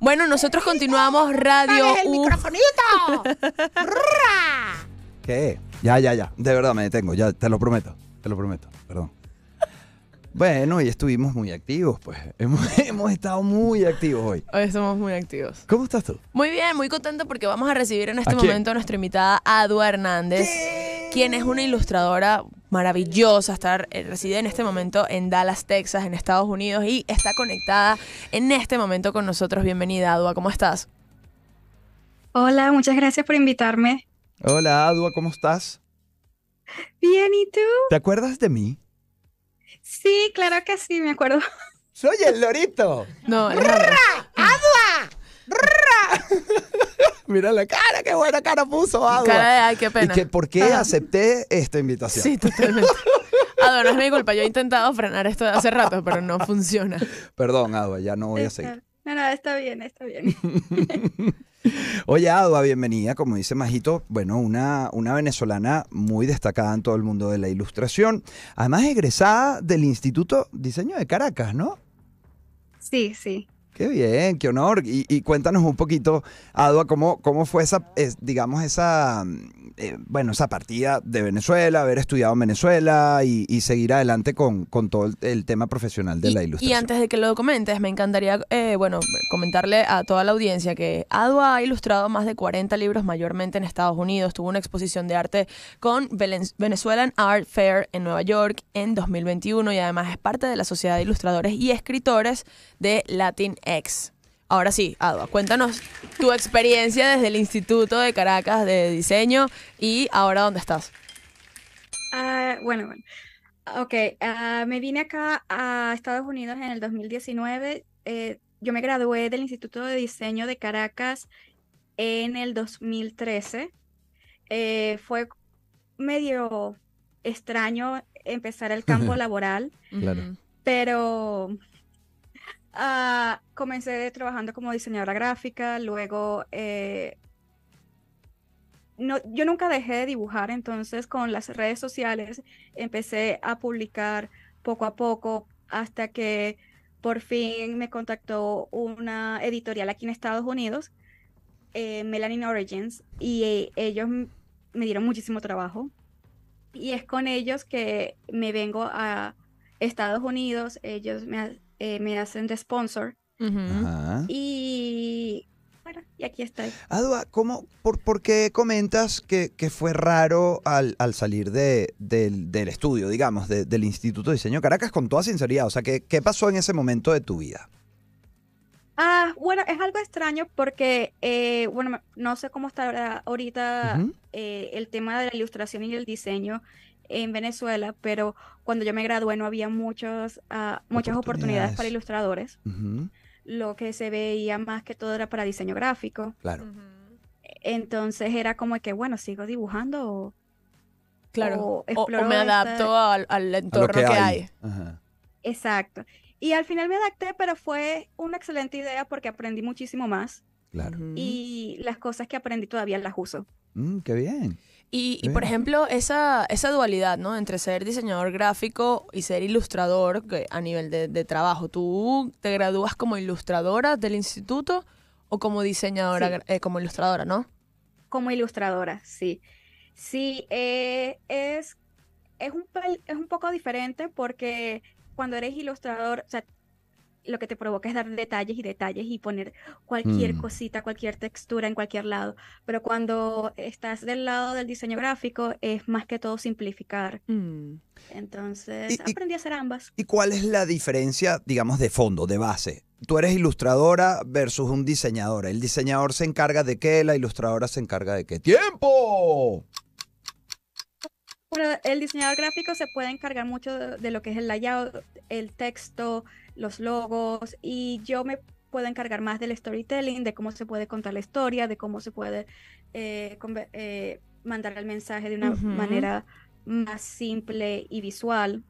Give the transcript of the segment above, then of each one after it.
Bueno, nosotros continuamos Radio el microfonito! ¿Qué? Ya, ya, ya. De verdad me detengo, ya te lo prometo. Te lo prometo, perdón. Bueno, y estuvimos muy activos, pues. Hemos, estado muy activos hoy. Hoy estamos muy activos. ¿Cómo estás tú? Muy bien, muy contento porque vamos a recibir en este momento a nuestra invitada Adu Hernández, quien es una ilustradora maravillosa estar eh, reside en este momento en Dallas, Texas, en Estados Unidos y está conectada en este momento con nosotros. Bienvenida, Adua, ¿cómo estás? Hola, muchas gracias por invitarme. Hola, Adua, ¿cómo estás? Bien, ¿y tú? ¿Te acuerdas de mí? Sí, claro que sí, me acuerdo. Soy el lorito. No, ¡Adua! Mira la cara, qué buena cara puso Adua. ay, qué pena. por qué acepté esta invitación. Sí, totalmente. Adua, no es mi culpa. Yo he intentado frenar esto de hace rato, pero no funciona. Perdón, Adua, ya no voy a seguir. No, no, está bien, está bien. Oye, Adua, bienvenida. Como dice Majito, bueno, una, una venezolana muy destacada en todo el mundo de la ilustración. Además, egresada del Instituto Diseño de Caracas, ¿no? Sí, sí. Qué bien, qué honor. Y, cuéntanos un poquito, Adua, cómo, cómo fue esa, digamos, esa, eh, bueno, esa partida de Venezuela, haber estudiado en Venezuela y, seguir adelante con, con todo el, tema profesional de la ilustración. Y antes de que lo comentes, me encantaría, eh, bueno, comentarle a toda la audiencia que Adua ha ilustrado más de 40 libros, mayormente en Estados Unidos. Tuvo una exposición de arte con Venezuelan Art Fair en Nueva York en 2021 y además es parte de la Sociedad de Ilustradores y Escritores de Latin ex. Ahora sí, Adua, cuéntanos tu experiencia desde el Instituto de Caracas de Diseño y ahora dónde estás. Ah, bueno, bueno. Ok, ah, me vine acá a Estados Unidos en el 2019. Eh, yo me gradué del Instituto de Diseño de Caracas en el 2013. Eh, fue medio extraño empezar el campo laboral, pero Ah, comencé trabajando como diseñadora gráfica, luego eh, no, yo nunca dejé de dibujar, entonces con las redes sociales empecé a publicar poco a poco hasta que por fin me contactó una editorial aquí en Estados Unidos, eh, Melanin Origins, y ellos me dieron muchísimo trabajo. Y es con ellos que me vengo a Estados Unidos, ellos me eh, me hacen de sponsor. Y bueno, y aquí está Adua, ¿cómo, por, por qué comentas que, fue raro al, salir de, del, estudio, digamos, del Instituto de Diseño Caracas con toda sinceridad? O sea, ¿qué, ¿qué pasó en ese momento de tu vida? Ah, bueno, es algo extraño porque, eh, bueno, no sé cómo está ahorita eh, el tema de la ilustración y el diseño en Venezuela, pero cuando yo me gradué no había muchos, ah, muchas oportunidades. para ilustradores. Lo que se veía más que todo era para diseño gráfico. Claro. Entonces era como que, bueno, sigo dibujando o, claro. o, me adapto al, entorno que, hay. Exacto. Y al final me adapté, pero fue una excelente idea porque aprendí muchísimo más. Claro. Y las cosas que aprendí todavía las uso. Mm, qué bien. Y, por ejemplo, esa, esa dualidad, ¿no? Entre ser diseñador gráfico y ser ilustrador a nivel de, trabajo. ¿Tú te gradúas como ilustradora del instituto o como diseñadora, eh, como ilustradora, no? Como ilustradora, sí. Sí, eh, es, es, un, es un poco diferente porque cuando eres ilustrador, o sea, lo que te provoca es dar detalles y detalles y poner cualquier mm. cosita, cualquier textura en cualquier lado. Pero cuando estás del lado del diseño gráfico, es más que todo simplificar. Mm. Entonces, aprendí a hacer ambas. ¿Y cuál es la diferencia, digamos, de fondo, de base? Tú eres ilustradora versus un diseñador. El diseñador se encarga de qué, la ilustradora se encarga de qué. ¡Tiempo! el diseñador gráfico se puede encargar mucho de, lo que es el layout, el texto, los logos, y yo me puedo encargar más del storytelling, de cómo se puede contar la historia, de cómo se puede eh, eh, mandar el mensaje de una manera más simple y visual.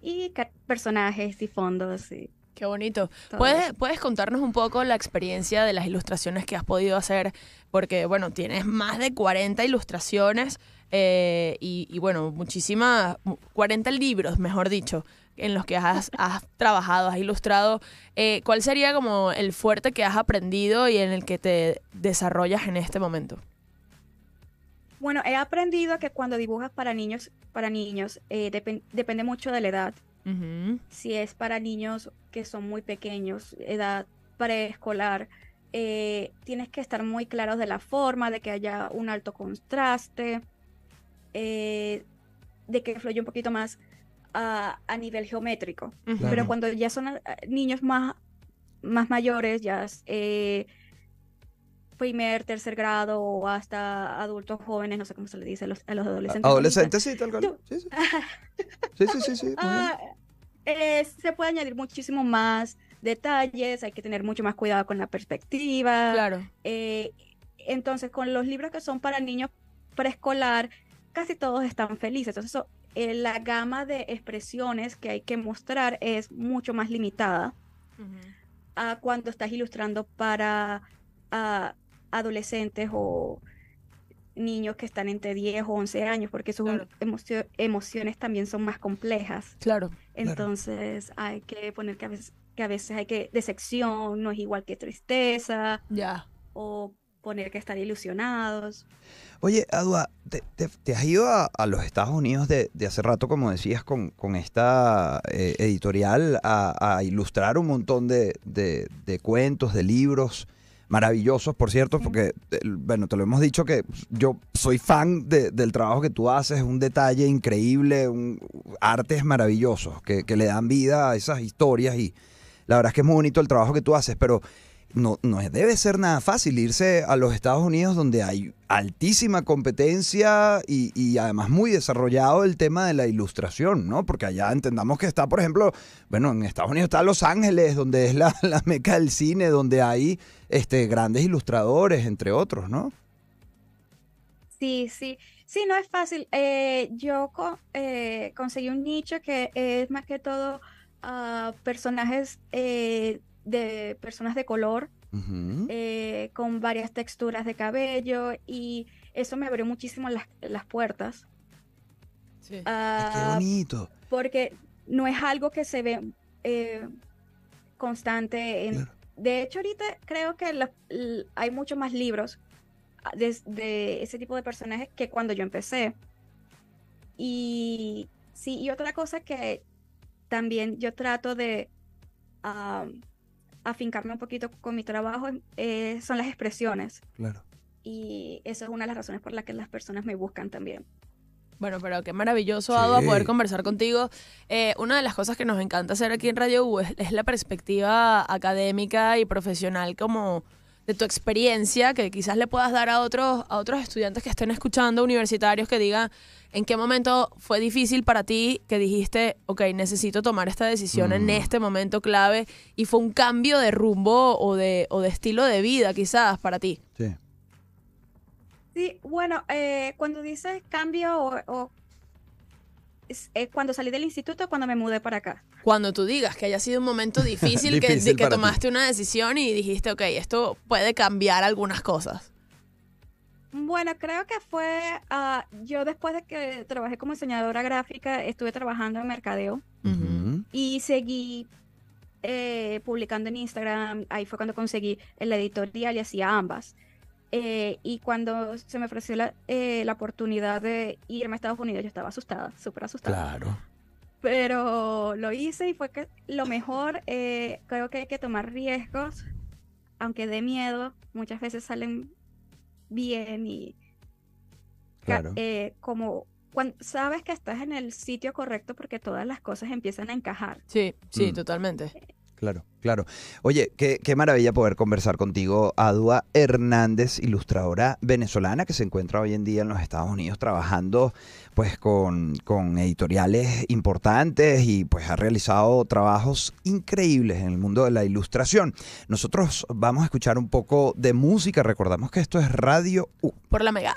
Y personajes y fondos. Y... Qué bonito. ¿Puedes, ¿Puedes contarnos un poco la experiencia de las ilustraciones que has podido hacer? Porque, bueno, tienes más de 40 ilustraciones eh, y, bueno, muchísimas, 40 libros, mejor dicho, en los que has, trabajado, has ilustrado. Eh, ¿Cuál sería como el fuerte que has aprendido y en el que te desarrollas en este momento? Bueno, he aprendido que cuando dibujas para niños, para niños, eh, depende mucho de la edad. Si es para niños que son muy pequeños, edad preescolar, eh, tienes que estar muy claro de la forma, de que haya un alto contraste, eh, de que fluya un poquito más a, nivel geométrico. Pero cuando ya son eh, niños más, más mayores, ya primer, tercer grado o hasta adultos jóvenes, no sé cómo se le dice a los, adolescentes. Adolescentes, sí, tal cual. Sí, sí. sí, sí, ah, eh, se puede añadir muchísimo más detalles, hay que tener mucho más cuidado con la perspectiva. Claro. Eh, entonces, con los libros que son para niños preescolar, casi todos están felices. Entonces, eh, la gama de expresiones que hay que mostrar es mucho más limitada a cuando estás ilustrando para adolescentes o niños que están entre 10 o 11 años, porque sus emociones también son más complejas. Claro. Entonces hay que poner que a, veces, que a veces hay que decepción no es igual que tristeza. Ya. O poner que estar ilusionados. Oye, Adua, te, has ido a, los Estados Unidos de, hace rato, como decías, con, con esta eh, editorial a, ilustrar un montón de cuentos, de libros maravillosos, por cierto, porque, bueno, te lo hemos dicho que yo soy fan de, del trabajo que tú haces, un detalle increíble, un, artes maravillosos que, que le dan vida a esas historias y la verdad es que es muy bonito el trabajo que tú haces, pero no, no debe ser nada fácil irse a los Estados Unidos donde hay altísima competencia y, además muy desarrollado el tema de la ilustración, ¿no? Porque allá entendamos que está, por ejemplo, bueno, en Estados Unidos está Los Ángeles, donde es la, meca del cine, donde hay este, grandes ilustradores, entre otros, ¿no? Sí, sí. Sí, no es fácil. Eh, yo eh, conseguí un nicho que es más que todo ah, personajes... Eh, de personas de color, eh, con varias texturas de cabello y eso me abrió muchísimo las, puertas. Ah, ¡Qué bonito! Porque no es algo que se ve eh, constante. En, De hecho, ahorita creo que hay muchos más libros ah, de, ese tipo de personajes que cuando yo empecé. Y sí, y otra cosa que también yo trato de ah, afincarme un poquito con mi trabajo em, eh, son las expresiones. Claro. Y eso es una de las razones por las que las personas me buscan también. Bueno, pero qué maravilloso, sí. Ado, poder conversar contigo. Eh, una de las cosas que nos encanta hacer aquí en Radio U es la perspectiva académica y profesional como de tu experiencia que quizás le puedas dar a otros, a otros estudiantes que estén escuchando, universitarios, que digan en qué momento fue difícil para ti que dijiste, ok, necesito tomar esta decisión en mm. este momento clave y fue un cambio de rumbo o de, o de estilo de vida quizás para ti. Sí. Sí, bueno, eh, cuando dices cambio o eh, cuando salí del instituto, cuando me mudé para acá. Cuando tú digas que haya sido un momento difícil, que, tomaste una decisión y dijiste, ok, esto puede cambiar algunas cosas. Bueno, creo que fue, ah, yo después de que trabajé como diseñadora gráfica, estuve trabajando en mercadeo y seguí eh, publicando en Instagram, ahí fue cuando conseguí la editorial y hacía ambas. Eh, y cuando se me ofreció eh, la, oportunidad de irme a Estados Unidos, yo estaba asustada, súper asustada. Claro. Pero lo hice y fue que lo mejor, eh, creo que hay que tomar riesgos, aunque dé miedo, muchas veces salen bien y claro. como sabes que estás en el sitio correcto porque todas las cosas empiezan a encajar. Sí, sí, mm. totalmente. Claro, claro. Oye, qué, qué, maravilla poder conversar contigo, Adua Hernández, ilustradora venezolana que se encuentra hoy en día en los Estados Unidos trabajando pues con, con editoriales importantes y pues ha realizado trabajos increíbles en el mundo de la ilustración. Nosotros vamos a escuchar un poco de música, recordamos que esto es Radio U. Por la Mega.